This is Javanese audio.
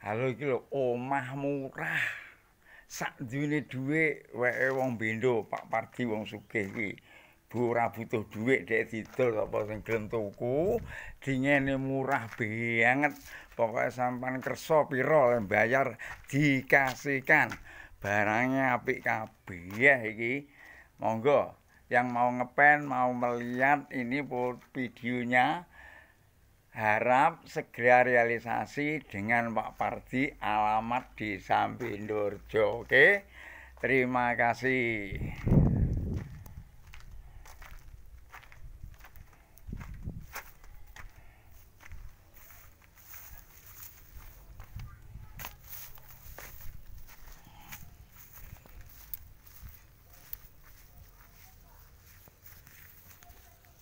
halo iki lho omah murah sak duwene dhuwit weke wong bendo Pak Pardi wong sugih iki bu ora butuh dhuwit dhek didol apa sing gelem tuku dingene murah banget pokoke sampean kersa pira mbayar dikasihkan barangnya apik kabeh iki monggo yang mau ngepen mau melihat ini videonya harap segera realisasi dengan Pak Pardi alamat di Sampindurjo. Oke, terima kasih.